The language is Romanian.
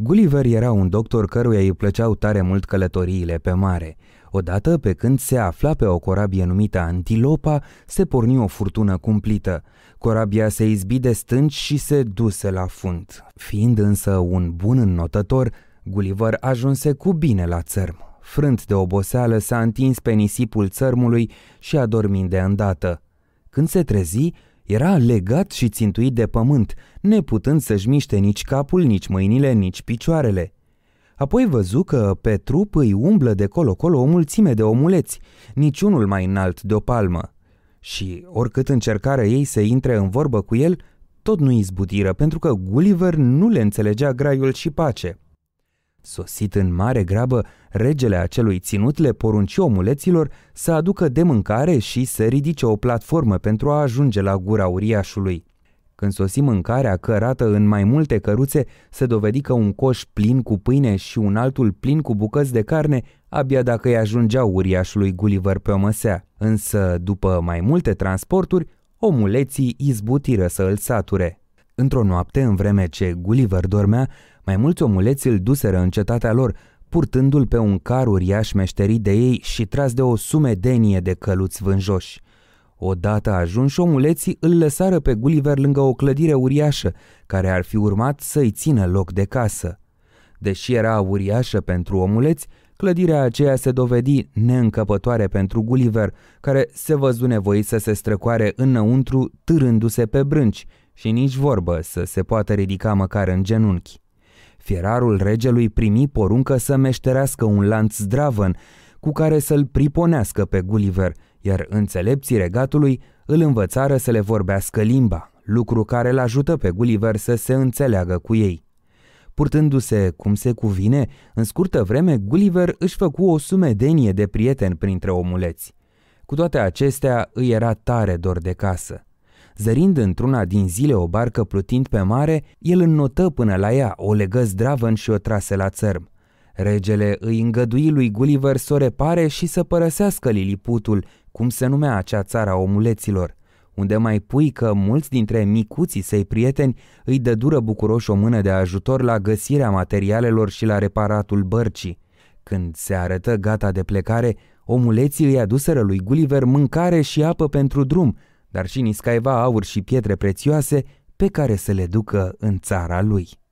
Gulliver era un doctor căruia îi plăceau tare mult călătoriile pe mare. Odată, pe când se afla pe o corabie numită Antilopa, se porni o furtună cumplită. Corabia se izbi de stânci și se duse la fund. Fiind însă un bun înnotător, Gulliver ajunse cu bine la țărm. Frânt de oboseală, s-a întins pe nisipul țărmului și a dormit de îndată. Când se trezi, era legat și țintuit de pământ, neputând să-și miște nici capul, nici mâinile, nici picioarele. Apoi văzu că pe trup îi umblă de colo-colo o mulțime de omuleți, niciunul mai înalt de o palmă. Și, oricât încercară ei să intre în vorbă cu el, tot nu izbutiră, pentru că Gulliver nu le înțelegea graiul și pace – Sosit în mare grabă, regele acelui ținut le porunci omuleților să aducă de mâncare și să ridice o platformă pentru a ajunge la gura uriașului. Când sosi mâncarea cărată în mai multe căruțe, se dovedi că un coș plin cu pâine și un altul plin cu bucăți de carne, abia dacă îi ajungea uriașului Gulliver pe o măsea. Însă, după mai multe transporturi, omuleții izbutiră să îl sature. Într-o noapte, în vreme ce Gulliver dormea, mai mulți omuleți îl duseră în cetatea lor, purtându-l pe un car uriaș meșterit de ei și tras de o sumedenie de căluți vânjoși. Odată ajunși, omuleții îl lăsară pe Gulliver lângă o clădire uriașă, care ar fi urmat să-i țină loc de casă. Deși era uriașă pentru omuleți, clădirea aceea se dovedi neîncăpătoare pentru Gulliver, care se văzu nevoit să se străcoare înăuntru târându-se pe brânci și nici vorbă să se poată ridica măcar în genunchi. Fierarul regelui primi poruncă să meșterească un lanț zdravăn cu care să-l priponească pe Gulliver, iar înțelepții regatului îl învățară să le vorbească limba, lucru care îl ajută pe Gulliver să se înțeleagă cu ei. Purtându-se cum se cuvine, în scurtă vreme Gulliver își făcu o sumedenie de prieteni printre omuleți. Cu toate acestea, îi era tare dor de casă. Zărind într-una din zile o barcă plutind pe mare, el înnotă până la ea, o legă zdravăn și o trase la țărm. Regele îi îngădui lui Gulliver să o repare și să părăsească Liliputul, cum se numea acea țara omuleților, unde mai pui că mulți dintre micuții săi prieteni îi dură bucuroș o mână de ajutor la găsirea materialelor și la reparatul bărcii. Când se arătă gata de plecare, omuleții îi aduseră lui Gulliver mâncare și apă pentru drum, dar și niscaiva aur și pietre prețioase pe care să le ducă în țara lui.